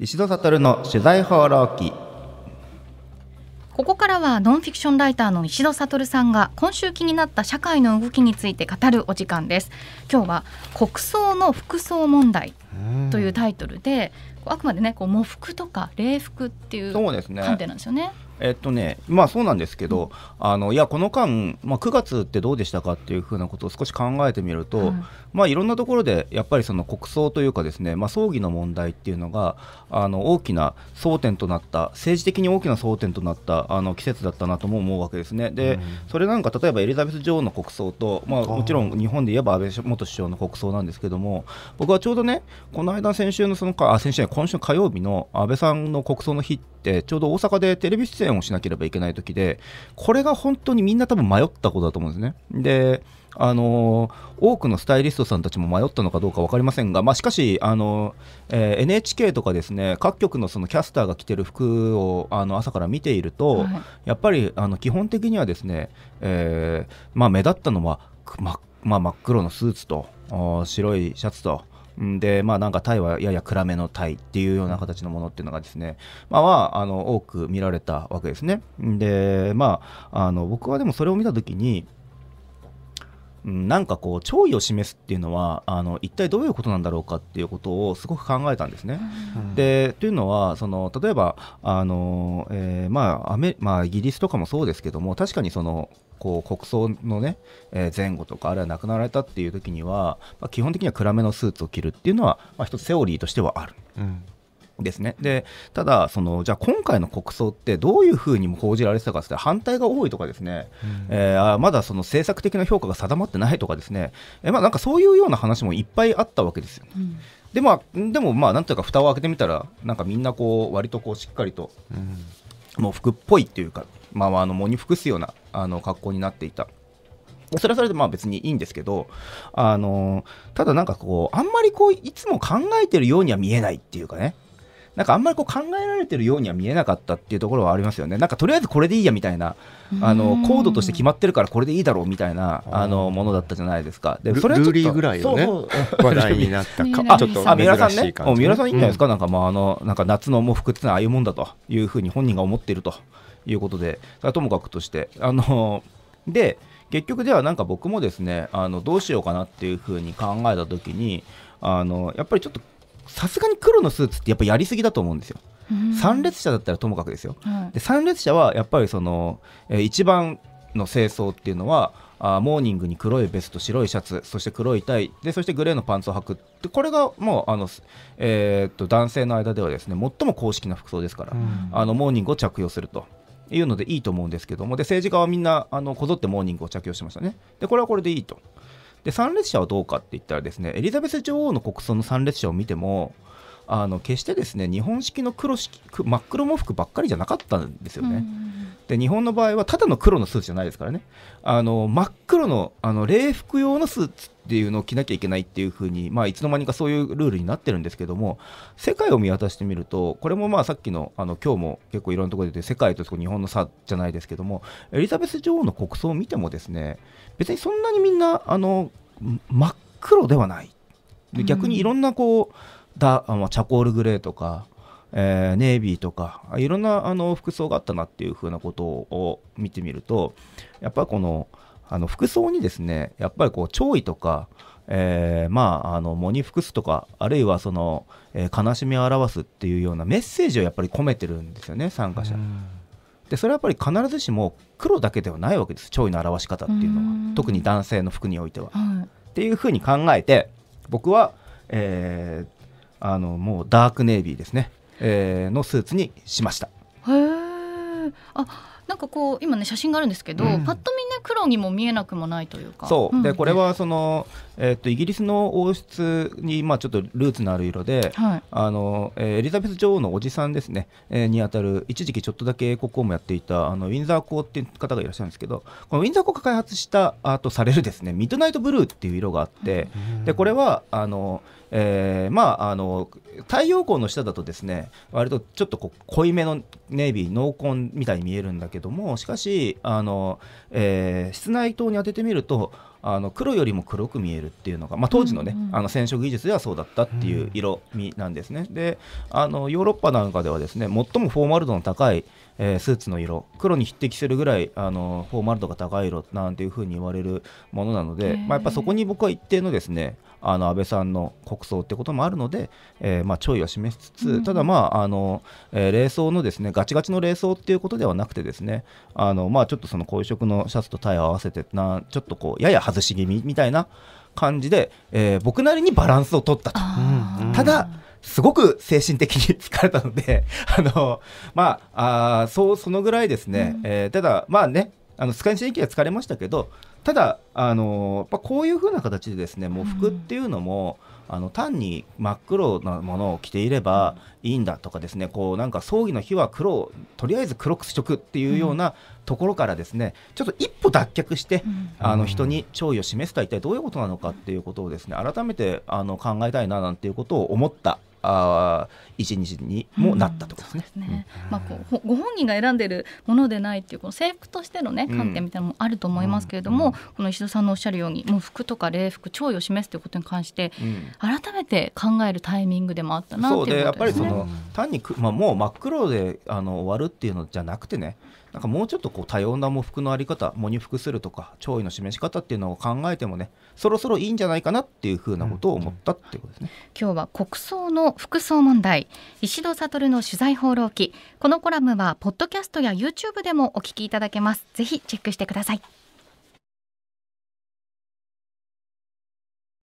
石戸悟の取材放浪記ここからはノンフィクションライターの石戸悟さんが今週気になった社会の動きについて語るお時間です今日は国葬の服装問題というタイトルであくまでねこう喪服とか礼服っていう観点なんですよねえっとね、まあそうなんですけど、うん、あのいやこの間、まあ、9月ってどうでしたかっていうふうなことを少し考えてみると、うん、まあ、いろんなところでやっぱりその国葬というかですね、まあ、葬儀の問題っていうのがあの大きな争点となった政治的に大きな争点となったあの季節だったなとも思うわけですね。で、うん、それなんか例えばエリザベス女王の国葬と、まあ、もちろん日本で言えば安倍元首相の国葬なんですけども僕はちょうどねこの間先週のそのかあ先週今週火曜日の安倍さんの国葬の日ってちょうど大阪でテレビ出演をしなければいけない時でこれが本当にみんな多分迷ったことだと思うんですね。であの多くのスタイリストさんたちも迷ったのかどうか分かりませんが、まあ、しかしあの、えー、NHK とかですね各局のそのキャスターが着てる服をあの朝から見ていると、はい、やっぱりあの基本的にはですね、えーまあ、目立ったのは、ままあ、真っ黒のスーツと白いシャツと。でまあなんかタイはやや暗めのタイっていうような形のものっていうのがですねまあはあの多く見られたわけですねでまああの僕はでもそれを見た時になんかこう弔意を示すっていうのはあの一体どういうことなんだろうかっていうことをすごく考えたんですね。うん、でというのはその例えばあの、えー、まあアメ、まあ、イギリスとかもそうですけども確かにそのこう国葬のね、えー、前後とかあるいは亡くなられたっていう時には、まあ、基本的には暗めのスーツを着るっていうのは、まあ、一つセオリーとしてはある。うんですねでただその、じゃあ今回の国葬ってどういうふうにも報じられてたかって反対が多いとかですね、えー、まだその政策的な評価が定まってないとかですね、えまあ、なんかそういうような話もいっぱいあったわけですよ、ね、でまあ、でも、まあ、なんというか蓋を開けてみたらなんかみんなこう割とこうしっかりと、もう服っぽいというか、まあ、あの喪に服すようなあの格好になっていた。それはそれでまあ別にいいんですけど、あのただなんかこう、あんまりこう、いつも考えてるようには見えないっていうかね、なんかあんまりこう考えられてるようには見えなかったっていうところはありますよね。なんかとりあえずこれでいいやみたいな、あのコードとして決まってるからこれでいいだろうみたいなあのものだったじゃないですか。でそれはルーリーぐらいのね話題になったか、ちょっとい感ね。三浦さんいいんじゃないですか。なんかもうあのなんか夏の喪服ってのはああいうもんだというふうに本人が思っているということで、ともかくとして、あので。結局ではなんか僕もですねあのどうしようかなっていうふうに考えた時にあのやっぱりちょっとさすがに黒のスーツってやっぱやりすぎだと思うんですよ。参列者だったらともかくですよ。はい、で参列者はやっぱりその、えー、一番の清掃っていうのはあモーニングに黒いベスト白いシャツそして黒いタイでそしてグレーのパンツを履くってこれがもうあの、えー、っと男性の間ではですね最も公式な服装ですから、うん、あのモーニングを着用すると。いうのでいいと思うんですけどもで政治家はみんなあのこぞってモーニングを着用しましたねでこれはこれでいいとで参列者はどうかって言ったらですねエリザベス女王の国葬の参列者を見てもあの決してですね日本式の黒式真っ黒喪服ばっかりじゃなかったんですよね。で日本の場合はただの黒のスーツじゃないですからねあの真っ黒のあの礼服用のスーツっていうのを着なきゃいけないっていうふうに、まあ、いつの間にかそういうルールになってるんですけども世界を見渡してみるとこれもまあさっきのあの今日も結構いろんなところで世界と日本の差じゃないですけどもエリザベス女王の国葬を見てもですね別にそんなにみんなあの真っ黒ではない逆にいろんなこう、うんダあのチャコールグレーとか、えー、ネイビーとかいろんなあの服装があったなっていうふうなことを見てみるとやっぱりこのあの服装にですねやっぱりこう潮位とか、えー、まああの喪に服すとかあるいはその、えー、悲しみを表すっていうようなメッセージをやっぱり込めてるんですよね参加者。でそれはやっぱり必ずしも黒だけではないわけです潮位の表し方っていうのは特に男性の服においては。はい、っていうふうに考えて僕は、えー、あのもうダークネイビーですね、えー、のスーツにしました。へあなんかこう今ね写真があるんですけど、うん、パッと見ね黒にも見えなくもないというかそうでこれはその、えー、っとイギリスの王室に、まあ、ちょっとルーツのある色で、はい、あのえー、エリザベス女王のおじさんですね、えー、にあたる一時期ちょっとだけ国王もやっていたあのウィンザー校っていう方がいらっしゃるんですけどこのウィンザー校が開発したあとされるですねミッドナイトブルーっていう色があって、うん、でこれはあの、えー、まああの太陽光の下だとですね割とちょっとこう濃いめのネイビー濃紺みたいに見えるんだけどもしかしあの、ええー、室内灯に当ててみるとあの黒よりも黒く見えるっていうのが、まあ、当時のね、うんうん、あの染色技術ではそうだったっていう色味なんですね。であのヨーロッパなんかではですね最もフォーマル度の高い、えー、スーツの色黒に匹敵するぐらいあのフォーマル度が高い色なんていうふうに言われるものなので、まあ、やっぱそこに僕は一定のですねあの安倍さんの国葬ってこともあるので、えー、まあ弔意を示しつつ、うん、ただ、まああのえー、霊のですねガチガチの霊装っていうことではなくてですねあの、まあ、ちょっとその後遺症のシャツとタイを合わせてなちょっとこうやや外し気味みたいな感じで、えー、僕なりにバランスを取ったと。ただ、すごく精神的に疲れたので あの、まあ、あそう、そのぐらいですね。うん、えー、ただ、まあね、あの、スカイシンイキは疲れましたけど、ただあのやっこういうふうな形でですね喪服っていうのも、うん、あの単に真っ黒なものを着ていればいいんだとかですねこうなんか葬儀の日は黒とりあえず黒くしとくっていうようなところからですね、うん、ちょっと一歩脱却して、うん、あの人に弔意を示すとは一体どういうことなのかっていうことをですね改めてあの考えたいななんていうことを思ったあ一日にもなったとですね。うすねまあこうご本人が選んでるものでないっていうこの制服としてのね観点みたいなのもあると思いますけれども、うん、この石戸さんのおっしゃるようにもう服とか礼服弔意を示すということに関して、改めて考えるタイミングでもあったなっていうことですね。そうでやっぱりその単にまあもう真っ黒であの終わるっていうのじゃなくてねなんかもうちょっとこう多様な喪服のあり方喪に服するとか弔意の示し方っていうのを考えてもねそろそろいいんじゃないかなっていうふうなことを思ったっていうことですね、うんうん、今日は国葬の服装問題石戸悟の取材放浪記このコラムはポッドキャストや YouTube でもお聞きいただけますぜひチェックしてください